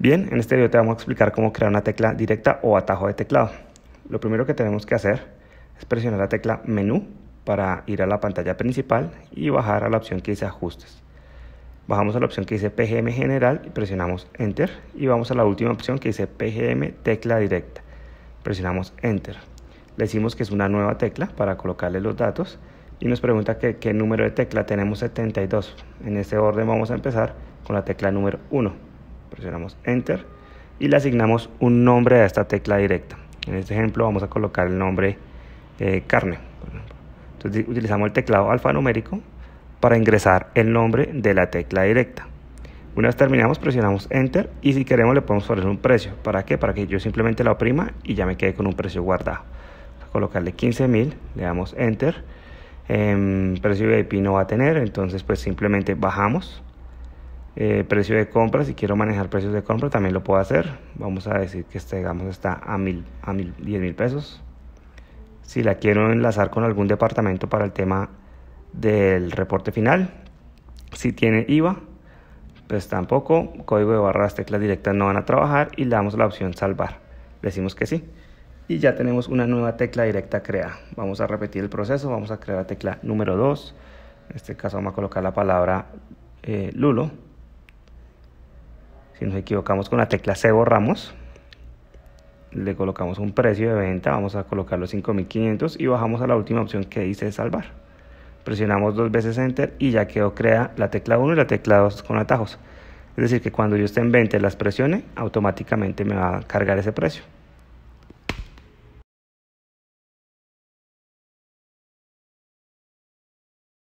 Bien, en este video te vamos a explicar cómo crear una tecla directa o atajo de teclado. Lo primero que tenemos que hacer es presionar la tecla menú para ir a la pantalla principal y bajar a la opción que dice ajustes. Bajamos a la opción que dice PGM general y presionamos enter y vamos a la última opción que dice PGM tecla directa. Presionamos enter. Le decimos que es una nueva tecla para colocarle los datos y nos pregunta que, qué número de tecla tenemos 72. En este orden vamos a empezar con la tecla número 1. Presionamos Enter y le asignamos un nombre a esta tecla directa. En este ejemplo vamos a colocar el nombre eh, carne. Entonces utilizamos el teclado alfanumérico para ingresar el nombre de la tecla directa. Una vez terminamos presionamos Enter y si queremos le podemos poner un precio. ¿Para qué? Para que yo simplemente la oprima y ya me quede con un precio guardado. Vamos a colocarle 15.000, le damos Enter. Em, precio VIP no va a tener, entonces pues simplemente bajamos eh, precio de compra, si quiero manejar precios de compra también lo puedo hacer. Vamos a decir que este, digamos, está a mil, a mil, diez mil pesos. Si la quiero enlazar con algún departamento para el tema del reporte final, si tiene IVA, pues tampoco. Código de barras, teclas directas no van a trabajar y le damos la opción salvar. Decimos que sí. Y ya tenemos una nueva tecla directa creada. Vamos a repetir el proceso. Vamos a crear la tecla número 2. En este caso vamos a colocar la palabra eh, Lulo si nos equivocamos con la tecla C borramos, le colocamos un precio de venta, vamos a colocar los 5500 y bajamos a la última opción que dice salvar. Presionamos dos veces enter y ya quedó creada la tecla 1 y la tecla 2 con atajos. Es decir, que cuando yo esté en y las presione, automáticamente me va a cargar ese precio.